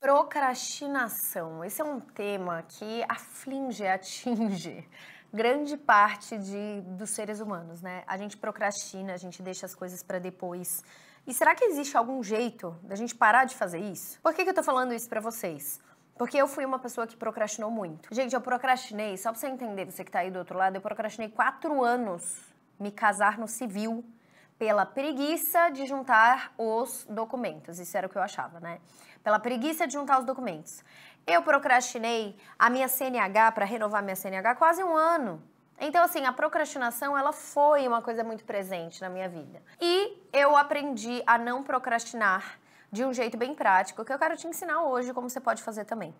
Procrastinação. Esse é um tema que aflige, atinge grande parte de, dos seres humanos, né? A gente procrastina, a gente deixa as coisas para depois. E será que existe algum jeito da gente parar de fazer isso? Por que, que eu tô falando isso para vocês? Porque eu fui uma pessoa que procrastinou muito. Gente, eu procrastinei, só pra você entender, você que tá aí do outro lado, eu procrastinei quatro anos me casar no civil pela preguiça de juntar os documentos. Isso era o que eu achava, né? pela preguiça de juntar os documentos. Eu procrastinei a minha CNH para renovar minha CNH quase um ano. Então, assim, a procrastinação, ela foi uma coisa muito presente na minha vida. E eu aprendi a não procrastinar de um jeito bem prático, que eu quero te ensinar hoje como você pode fazer também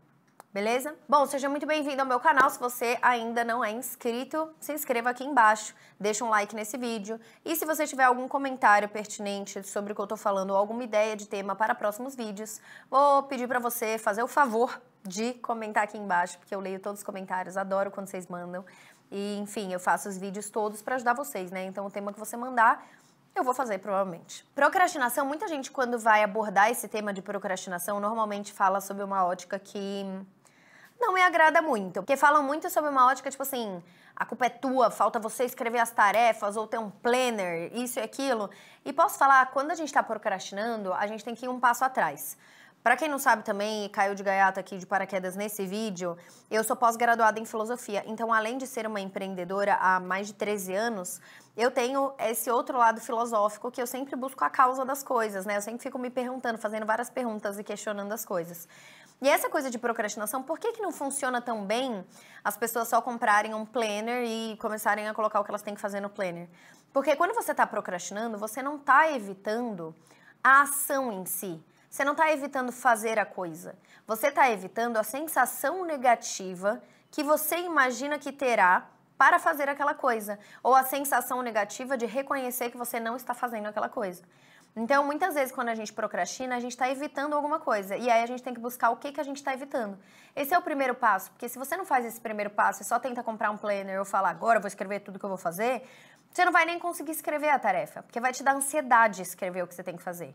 beleza? Bom, seja muito bem-vindo ao meu canal. Se você ainda não é inscrito, se inscreva aqui embaixo, deixa um like nesse vídeo. E se você tiver algum comentário pertinente sobre o que eu tô falando ou alguma ideia de tema para próximos vídeos, vou pedir para você fazer o favor de comentar aqui embaixo, porque eu leio todos os comentários, adoro quando vocês mandam. E, enfim, eu faço os vídeos todos para ajudar vocês, né? Então, o tema que você mandar, eu vou fazer provavelmente. Procrastinação, muita gente quando vai abordar esse tema de procrastinação, normalmente fala sobre uma ótica que não me agrada muito. Porque falam muito sobre uma ótica, tipo assim, a culpa é tua, falta você escrever as tarefas ou ter um planner, isso e aquilo. E posso falar, quando a gente está procrastinando, a gente tem que ir um passo atrás. Para quem não sabe também, caiu de gaiata aqui de paraquedas nesse vídeo, eu sou pós-graduada em filosofia. Então, além de ser uma empreendedora há mais de 13 anos, eu tenho esse outro lado filosófico que eu sempre busco a causa das coisas, né? Eu sempre fico me perguntando, fazendo várias perguntas e questionando as coisas. E essa coisa de procrastinação, por que, que não funciona tão bem as pessoas só comprarem um planner e começarem a colocar o que elas têm que fazer no planner? Porque quando você está procrastinando, você não está evitando a ação em si. Você não está evitando fazer a coisa. Você está evitando a sensação negativa que você imagina que terá para fazer aquela coisa, ou a sensação negativa de reconhecer que você não está fazendo aquela coisa. Então, muitas vezes, quando a gente procrastina, a gente está evitando alguma coisa. E aí a gente tem que buscar o que, que a gente está evitando. Esse é o primeiro passo, porque se você não faz esse primeiro passo e só tenta comprar um planner ou falar agora, vou escrever tudo que eu vou fazer, você não vai nem conseguir escrever a tarefa, porque vai te dar ansiedade escrever o que você tem que fazer.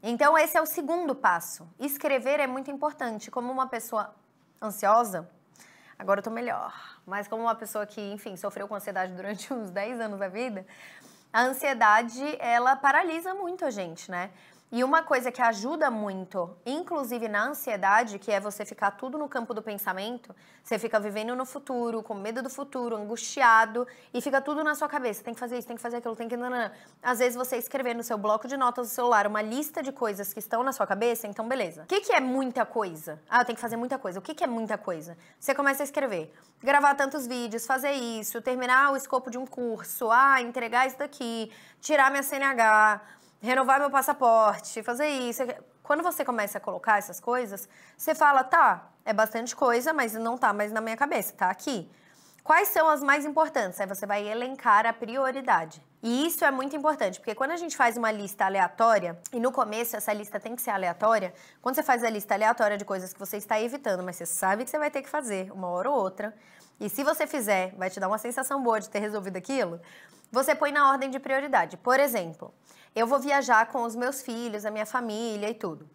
Então, esse é o segundo passo. Escrever é muito importante. Como uma pessoa ansiosa, agora eu estou melhor, mas como uma pessoa que, enfim, sofreu com ansiedade durante uns 10 anos da vida, a ansiedade, ela paralisa muito a gente, né? E uma coisa que ajuda muito, inclusive na ansiedade, que é você ficar tudo no campo do pensamento, você fica vivendo no futuro, com medo do futuro, angustiado, e fica tudo na sua cabeça. Tem que fazer isso, tem que fazer aquilo, tem que. Às vezes você escrever no seu bloco de notas do celular uma lista de coisas que estão na sua cabeça, então beleza. O que, que é muita coisa? Ah, eu tenho que fazer muita coisa. O que, que é muita coisa? Você começa a escrever. Gravar tantos vídeos, fazer isso, terminar o escopo de um curso, ah, entregar isso daqui, tirar minha CNH renovar meu passaporte, fazer isso. É quando você começa a colocar essas coisas, você fala, tá, é bastante coisa, mas não tá mais na minha cabeça, tá aqui. Quais são as mais importantes? Aí você vai elencar a prioridade. E isso é muito importante, porque quando a gente faz uma lista aleatória, e no começo essa lista tem que ser aleatória, quando você faz a lista aleatória de coisas que você está evitando, mas você sabe que você vai ter que fazer uma hora ou outra, e se você fizer, vai te dar uma sensação boa de ter resolvido aquilo, você põe na ordem de prioridade. Por exemplo, eu vou viajar com os meus filhos, a minha família e tudo.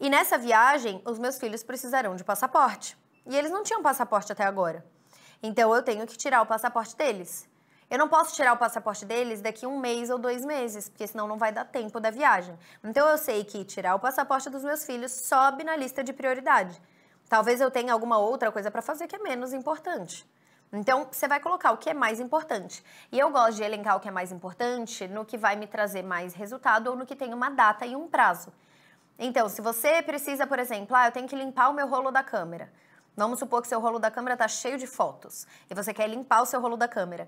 E nessa viagem, os meus filhos precisarão de passaporte. E eles não tinham passaporte até agora. Então eu tenho que tirar o passaporte deles. Eu não posso tirar o passaporte deles daqui um mês ou dois meses, porque senão não vai dar tempo da viagem. Então eu sei que tirar o passaporte dos meus filhos sobe na lista de prioridade. Talvez eu tenha alguma outra coisa para fazer que é menos importante. Então, você vai colocar o que é mais importante. E eu gosto de elencar o que é mais importante no que vai me trazer mais resultado ou no que tem uma data e um prazo. Então, se você precisa, por exemplo, ah, eu tenho que limpar o meu rolo da câmera. Vamos supor que seu rolo da câmera está cheio de fotos e você quer limpar o seu rolo da câmera.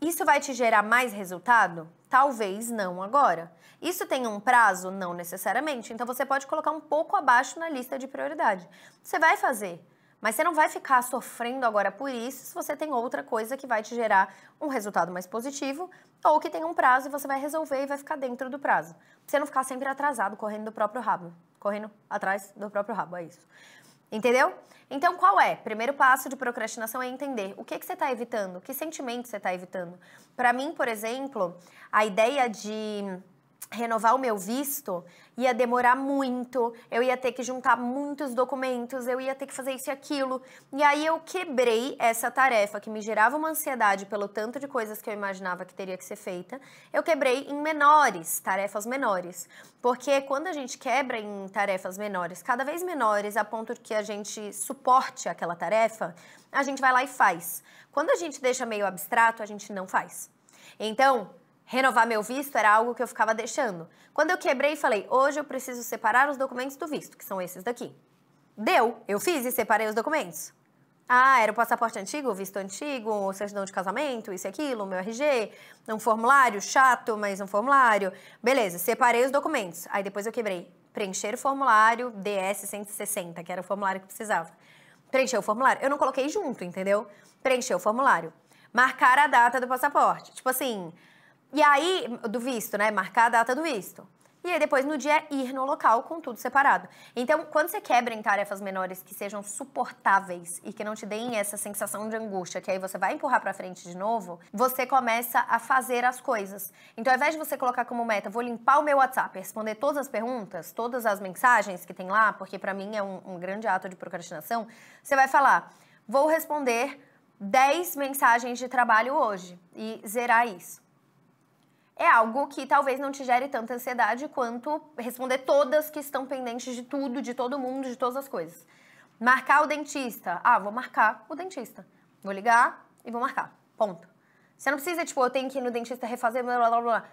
Isso vai te gerar mais resultado? Talvez não agora. Isso tem um prazo? Não necessariamente. Então você pode colocar um pouco abaixo na lista de prioridade. Você vai fazer, mas você não vai ficar sofrendo agora por isso se você tem outra coisa que vai te gerar um resultado mais positivo ou que tem um prazo e você vai resolver e vai ficar dentro do prazo. você não ficar sempre atrasado, correndo do próprio rabo. Correndo atrás do próprio rabo, é isso. Entendeu? Então, qual é? Primeiro passo de procrastinação é entender o que, que você está evitando, que sentimento você está evitando. Para mim, por exemplo, a ideia de renovar o meu visto ia demorar muito, eu ia ter que juntar muitos documentos, eu ia ter que fazer isso e aquilo. E aí eu quebrei essa tarefa que me gerava uma ansiedade pelo tanto de coisas que eu imaginava que teria que ser feita. Eu quebrei em menores, tarefas menores. Porque quando a gente quebra em tarefas menores, cada vez menores, a ponto que a gente suporte aquela tarefa, a gente vai lá e faz. Quando a gente deixa meio abstrato, a gente não faz. Então, renovar meu visto era algo que eu ficava deixando. Quando eu quebrei e falei, hoje eu preciso separar os documentos do visto, que são esses daqui. Deu, eu fiz e separei os documentos. Ah, era o passaporte antigo, o visto antigo, o certidão de casamento, isso e aquilo, o meu RG, um formulário chato, mas um formulário. Beleza, separei os documentos. Aí depois eu quebrei. Preencher o formulário DS 160, que era o formulário que precisava. Preencher o formulário. Eu não coloquei junto, entendeu? Preencher o formulário. Marcar a data do passaporte. Tipo assim, e aí, do visto, né? Marcar a data do visto. E aí depois, no dia, ir no local com tudo separado. Então, quando você quebra em tarefas menores que sejam suportáveis e que não te deem essa sensação de angústia, que aí você vai empurrar para frente de novo, você começa a fazer as coisas. Então, ao invés de você colocar como meta, vou limpar o meu WhatsApp, responder todas as perguntas, todas as mensagens que tem lá, porque para mim é um, um grande ato de procrastinação, você vai falar, vou responder 10 mensagens de trabalho hoje e zerar isso é algo que talvez não te gere tanta ansiedade quanto responder todas que estão pendentes de tudo, de todo mundo, de todas as coisas. Marcar o dentista. Ah, vou marcar o dentista. Vou ligar e vou marcar. Ponto. Você não precisa, tipo, eu tenho que ir no dentista refazer, blá, blá, blá, blá.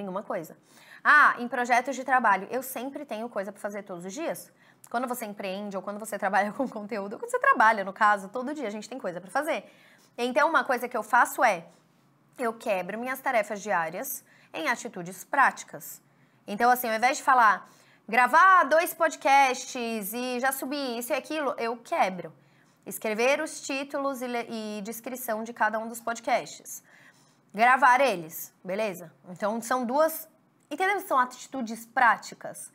em uma coisa. Ah, em projetos de trabalho, eu sempre tenho coisa para fazer todos os dias. Quando você empreende ou quando você trabalha com conteúdo, quando você trabalha, no caso, todo dia a gente tem coisa para fazer. Então, uma coisa que eu faço é, eu quebro minhas tarefas diárias em atitudes práticas. Então, assim, ao invés de falar gravar dois podcasts e já subir isso e aquilo, eu quebro. Escrever os títulos e, e descrição de cada um dos podcasts. Gravar eles, beleza? Então, são duas. Entendeu? São atitudes práticas.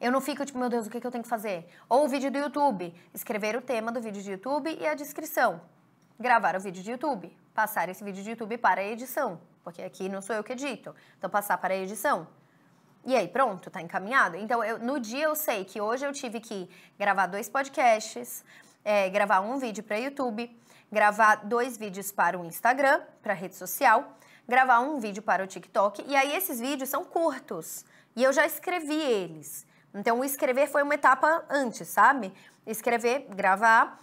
Eu não fico tipo, meu Deus, o que, que eu tenho que fazer? Ou o vídeo do YouTube. Escrever o tema do vídeo do YouTube e a descrição. Gravar o vídeo do YouTube passar esse vídeo de YouTube para a edição, porque aqui não sou eu que edito, então passar para a edição. E aí, pronto, tá encaminhado. Então, eu, no dia eu sei que hoje eu tive que gravar dois podcasts, é, gravar um vídeo para YouTube, gravar dois vídeos para o Instagram, para a rede social, gravar um vídeo para o TikTok. E aí, esses vídeos são curtos e eu já escrevi eles. Então, o escrever foi uma etapa antes, sabe? Escrever, gravar.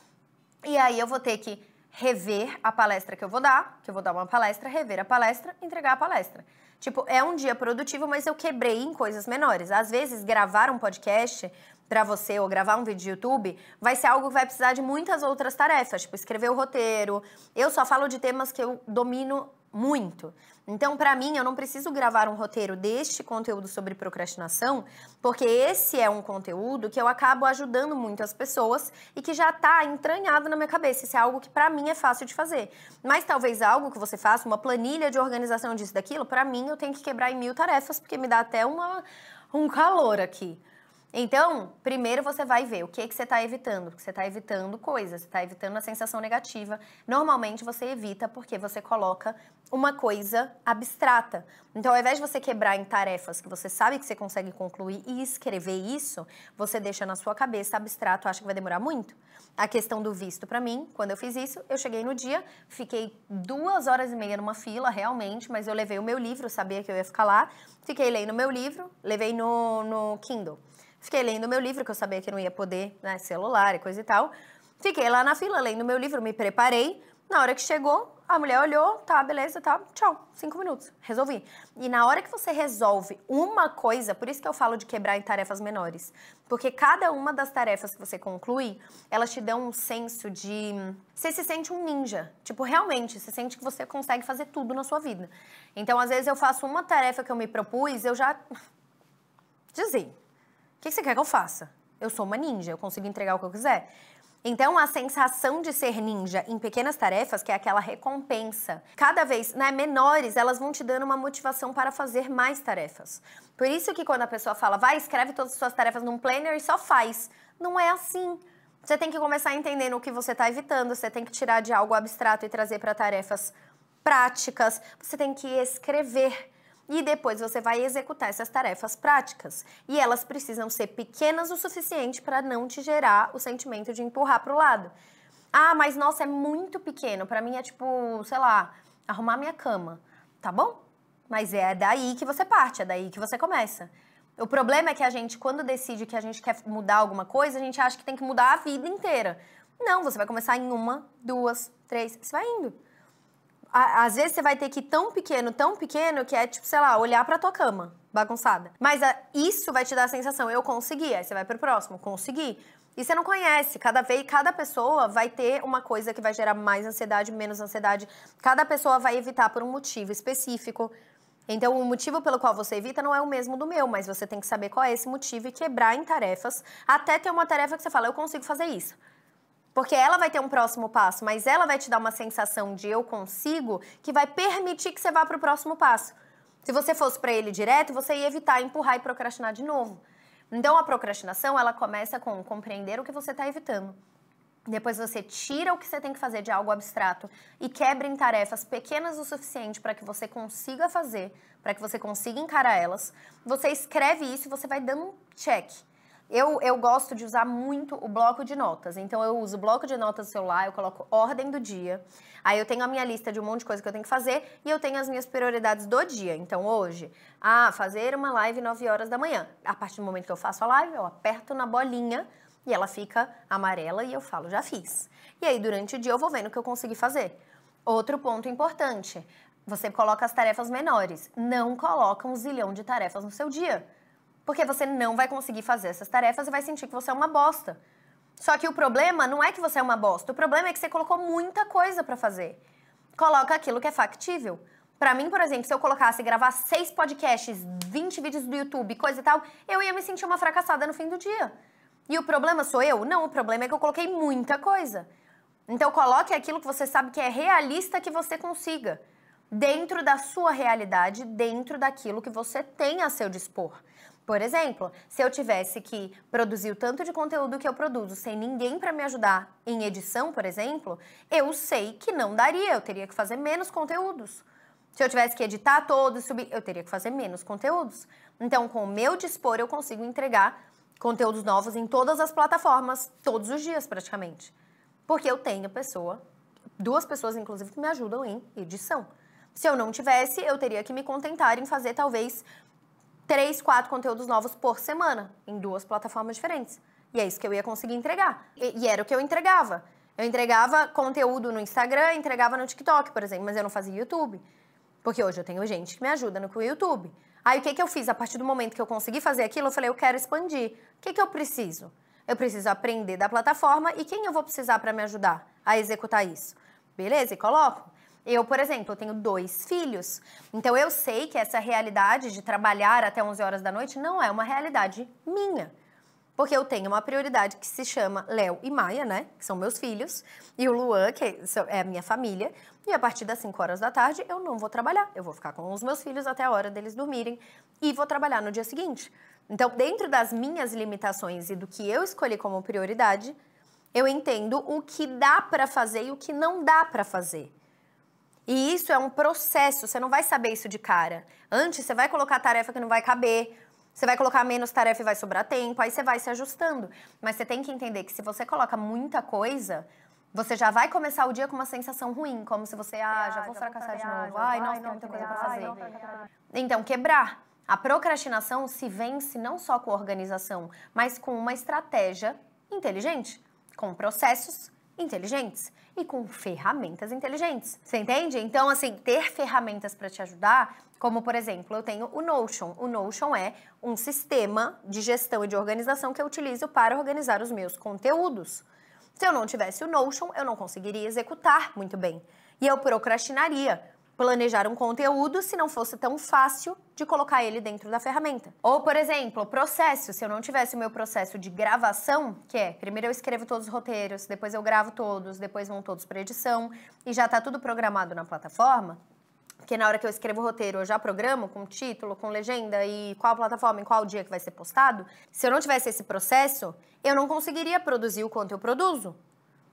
E aí, eu vou ter que rever a palestra que eu vou dar, que eu vou dar uma palestra, rever a palestra, entregar a palestra. Tipo, é um dia produtivo, mas eu quebrei em coisas menores. Às vezes, gravar um podcast para você ou gravar um vídeo de YouTube vai ser algo que vai precisar de muitas outras tarefas, tipo escrever o roteiro. Eu só falo de temas que eu domino muito. Então, para mim, eu não preciso gravar um roteiro deste conteúdo sobre procrastinação, porque esse é um conteúdo que eu acabo ajudando muito as pessoas e que já está entranhado na minha cabeça. Isso é algo que para mim é fácil de fazer. Mas talvez algo que você faça, uma planilha de organização disso daquilo, para mim eu tenho que quebrar em mil tarefas, porque me dá até uma, um calor aqui. Então, primeiro você vai ver o que, é que você está evitando, porque você está evitando coisas, você está evitando a sensação negativa. Normalmente você evita porque você coloca uma coisa abstrata. Então, ao invés de você quebrar em tarefas que você sabe que você consegue concluir e escrever isso, você deixa na sua cabeça abstrato, acha que vai demorar muito. A questão do visto, para mim, quando eu fiz isso, eu cheguei no dia, fiquei duas horas e meia numa fila, realmente, mas eu levei o meu livro, sabia que eu ia ficar lá, fiquei lendo meu livro, levei no, no Kindle. Fiquei lendo meu livro, que eu sabia que não ia poder, né, celular e coisa e tal. Fiquei lá na fila lendo meu livro, me preparei. Na hora que chegou, a mulher olhou, tá, beleza, tá, tchau, cinco minutos, resolvi. E na hora que você resolve uma coisa, por isso que eu falo de quebrar em tarefas menores, porque cada uma das tarefas que você conclui, elas te dão um senso de. Você se sente um ninja, tipo, realmente, você sente que você consegue fazer tudo na sua vida. Então, às vezes, eu faço uma tarefa que eu me propus, eu já. Dizem, o que você quer que eu faça? Eu sou uma ninja, eu consigo entregar o que eu quiser. Então, a sensação de ser ninja em pequenas tarefas, que é aquela recompensa, cada vez né, menores, elas vão te dando uma motivação para fazer mais tarefas. Por isso que quando a pessoa fala, vai, escreve todas as suas tarefas num planner e só faz. Não é assim. Você tem que começar entendendo o que você está evitando, você tem que tirar de algo abstrato e trazer para tarefas práticas, você tem que escrever e depois você vai executar essas tarefas práticas. E elas precisam ser pequenas o suficiente para não te gerar o sentimento de empurrar para o lado. Ah, mas nossa, é muito pequeno. Para mim é tipo, sei lá, arrumar minha cama. Tá bom? Mas é daí que você parte, é daí que você começa. O problema é que a gente, quando decide que a gente quer mudar alguma coisa, a gente acha que tem que mudar a vida inteira. Não, você vai começar em uma, duas, três, você vai indo às vezes você vai ter que ir tão pequeno, tão pequeno, que é tipo, sei lá, olhar pra tua cama bagunçada. Mas a, isso vai te dar a sensação, eu consegui. Aí você vai pro próximo, consegui. E você não conhece, cada vez, cada pessoa vai ter uma coisa que vai gerar mais ansiedade, menos ansiedade. Cada pessoa vai evitar por um motivo específico. Então, o motivo pelo qual você evita não é o mesmo do meu, mas você tem que saber qual é esse motivo e quebrar em tarefas até ter uma tarefa que você fala, eu consigo fazer isso. Porque ela vai ter um próximo passo, mas ela vai te dar uma sensação de eu consigo que vai permitir que você vá para o próximo passo. Se você fosse para ele direto, você ia evitar empurrar e procrastinar de novo. Então a procrastinação, ela começa com compreender o que você está evitando. Depois você tira o que você tem que fazer de algo abstrato e quebra em tarefas pequenas o suficiente para que você consiga fazer, para que você consiga encarar elas. Você escreve isso e você vai dando um check. Eu, eu gosto de usar muito o bloco de notas. Então, eu uso o bloco de notas do celular, eu coloco ordem do dia. Aí, eu tenho a minha lista de um monte de coisa que eu tenho que fazer e eu tenho as minhas prioridades do dia. Então, hoje, ah, fazer uma live 9 horas da manhã. A partir do momento que eu faço a live, eu aperto na bolinha e ela fica amarela e eu falo, já fiz. E aí, durante o dia, eu vou vendo o que eu consegui fazer. Outro ponto importante, você coloca as tarefas menores. Não coloca um zilhão de tarefas no seu dia. Porque você não vai conseguir fazer essas tarefas e vai sentir que você é uma bosta. Só que o problema não é que você é uma bosta, o problema é que você colocou muita coisa para fazer. Coloca aquilo que é factível. Para mim, por exemplo, se eu colocasse gravar seis podcasts, 20 vídeos do YouTube, coisa e tal, eu ia me sentir uma fracassada no fim do dia. E o problema sou eu? Não, o problema é que eu coloquei muita coisa. Então coloque aquilo que você sabe que é realista que você consiga, dentro da sua realidade, dentro daquilo que você tem a seu dispor. Por exemplo, se eu tivesse que produzir o tanto de conteúdo que eu produzo sem ninguém para me ajudar em edição, por exemplo, eu sei que não daria, eu teria que fazer menos conteúdos. Se eu tivesse que editar todos, subir, eu teria que fazer menos conteúdos. Então, com o meu dispor, eu consigo entregar conteúdos novos em todas as plataformas, todos os dias praticamente. Porque eu tenho pessoa, duas pessoas inclusive que me ajudam em edição. Se eu não tivesse, eu teria que me contentar em fazer talvez três, quatro conteúdos novos por semana, em duas plataformas diferentes. E é isso que eu ia conseguir entregar. E, e, era o que eu entregava. Eu entregava conteúdo no Instagram, entregava no TikTok, por exemplo, mas eu não fazia YouTube. Porque hoje eu tenho gente que me ajuda no YouTube. Aí o que, que eu fiz? A partir do momento que eu consegui fazer aquilo, eu falei, eu quero expandir. O que, que eu preciso? Eu preciso aprender da plataforma e quem eu vou precisar para me ajudar a executar isso? Beleza, e coloco. Eu, por exemplo, eu tenho dois filhos, então eu sei que essa realidade de trabalhar até 11 horas da noite não é uma realidade minha. Porque eu tenho uma prioridade que se chama Léo e Maia, né? Que são meus filhos, e o Luan, que é a minha família. E a partir das 5 horas da tarde eu não vou trabalhar. Eu vou ficar com os meus filhos até a hora deles dormirem e vou trabalhar no dia seguinte. Então, dentro das minhas limitações e do que eu escolhi como prioridade, eu entendo o que dá para fazer e o que não dá para fazer. E isso é um processo, você não vai saber isso de cara. Antes, você vai colocar tarefa que não vai caber, você vai colocar menos tarefa e vai sobrar tempo, aí você vai se ajustando. Mas você tem que entender que se você coloca muita coisa, você já vai começar o dia com uma sensação ruim, como se você, ah, já vou fracassar de novo, ai, nossa, tem muita coisa para fazer. Então, quebrar. A procrastinação se vence não só com organização, mas com uma estratégia inteligente, com processos inteligentes e com ferramentas inteligentes. Você entende? Então, assim, ter ferramentas para te ajudar, como por exemplo, eu tenho o Notion. O Notion é um sistema de gestão e de organização que eu utilizo para organizar os meus conteúdos. Se eu não tivesse o Notion, eu não conseguiria executar muito bem e eu procrastinaria planejar um conteúdo se não fosse tão fácil de colocar ele dentro da ferramenta. Ou, por exemplo, processo. Se eu não tivesse o meu processo de gravação, que é primeiro eu escrevo todos os roteiros, depois eu gravo todos, depois vão todos para edição e já está tudo programado na plataforma. Porque na hora que eu escrevo o roteiro, eu já programo com título, com legenda e qual plataforma, em qual dia que vai ser postado. Se eu não tivesse esse processo, eu não conseguiria produzir o quanto eu produzo.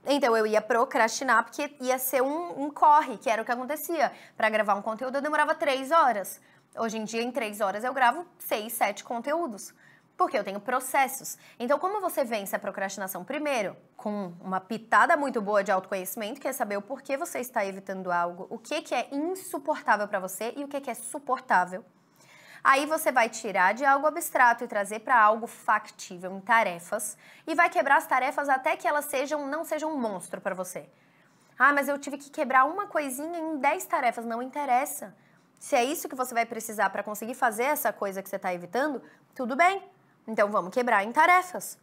Então, eu ia procrastinar porque ia ser um, um corre, que era o que acontecia. Para gravar um conteúdo, eu demorava três horas. Hoje em dia, em três horas, eu gravo seis, sete conteúdos. Porque eu tenho processos. Então, como você vence a procrastinação? Primeiro, com uma pitada muito boa de autoconhecimento, que é saber o porquê você está evitando algo, o que, que é insuportável para você e o que, que é suportável Aí você vai tirar de algo abstrato e trazer para algo factível em tarefas e vai quebrar as tarefas até que elas sejam não sejam um monstro para você. Ah, mas eu tive que quebrar uma coisinha em 10 tarefas, não interessa. Se é isso que você vai precisar para conseguir fazer essa coisa que você está evitando, tudo bem. Então vamos quebrar em tarefas.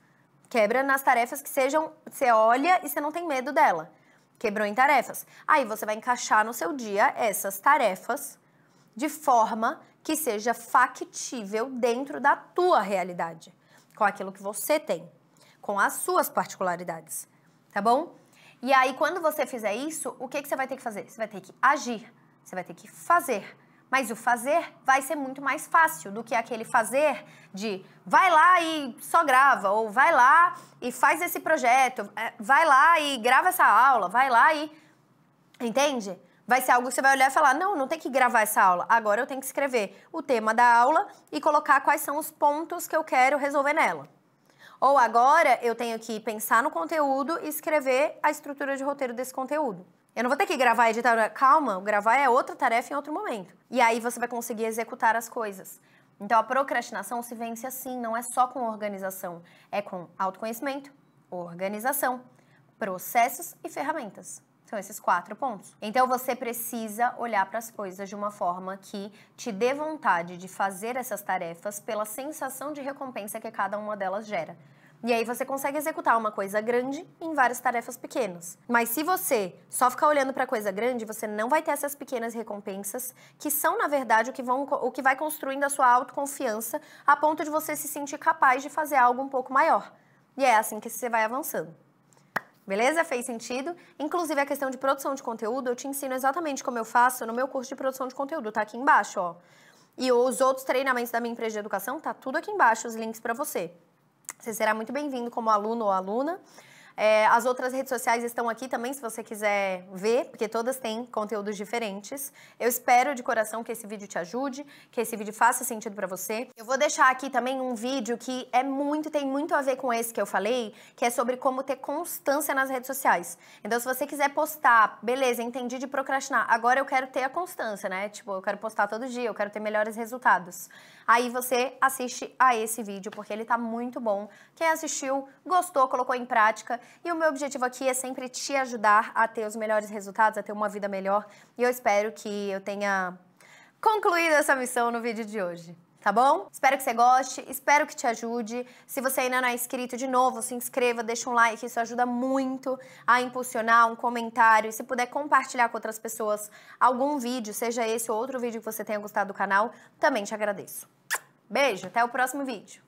Quebra nas tarefas que sejam, você olha e você não tem medo dela. Quebrou em tarefas. Aí você vai encaixar no seu dia essas tarefas de forma que seja factível dentro da tua realidade, com aquilo que você tem, com as suas particularidades, tá bom? E aí, quando você fizer isso, o que, que você vai ter que fazer? Você vai ter que agir, você vai ter que fazer. Mas o fazer vai ser muito mais fácil do que aquele fazer de vai lá e só grava, ou vai lá e faz esse projeto, é, vai lá e grava essa aula, vai lá e. Entende? Vai ser algo que você vai olhar e falar: não, não tem que gravar essa aula. Agora eu tenho que escrever o tema da aula e colocar quais são os pontos que eu quero resolver nela. Ou agora eu tenho que pensar no conteúdo e escrever a estrutura de roteiro desse conteúdo. Eu não vou ter que gravar e editar. Calma, gravar é outra tarefa em outro momento. E aí você vai conseguir executar as coisas. Então a procrastinação se vence assim, não é só com organização, é com autoconhecimento, organização, processos e ferramentas. São esses quatro pontos. Então você precisa olhar para as coisas de uma forma que te dê vontade de fazer essas tarefas pela sensação de recompensa que cada uma delas gera. E aí você consegue executar uma coisa grande em várias tarefas pequenas. Mas se você só ficar olhando para coisa grande, você não vai ter essas pequenas recompensas que são, na verdade, o que, vão, o que vai construindo a sua autoconfiança a ponto de você se sentir capaz de fazer algo um pouco maior. E é assim que você vai avançando. Beleza? Fez sentido? Inclusive a questão de produção de conteúdo, eu te ensino exatamente como eu faço no meu curso de produção de conteúdo, tá aqui embaixo, ó. E os outros treinamentos da minha empresa de educação, tá tudo aqui embaixo os links para você. Você será muito bem-vindo como aluno ou aluna. É, as outras redes sociais estão aqui também, se você quiser ver, porque todas têm conteúdos diferentes. Eu espero de coração que esse vídeo te ajude, que esse vídeo faça sentido para você. Eu vou deixar aqui também um vídeo que é muito, tem muito a ver com esse que eu falei, que é sobre como ter constância nas redes sociais. Então, se você quiser postar, beleza, entendi de procrastinar, agora eu quero ter a constância, né? Tipo, eu quero postar todo dia, eu quero ter melhores resultados. Aí você assiste a esse vídeo, porque ele tá muito bom. Quem assistiu, gostou, colocou em prática e o meu objetivo aqui é sempre te ajudar a ter os melhores resultados, a ter uma vida melhor. E eu espero que eu tenha concluído essa missão no vídeo de hoje tá bom? Espero que você goste, espero que te ajude. Se você ainda não é inscrito, de novo, se inscreva, deixa um like, isso ajuda muito a impulsionar um comentário. E se puder compartilhar com outras pessoas algum vídeo, seja esse ou outro vídeo que você tenha gostado do canal, também te agradeço. Beijo, até o próximo vídeo.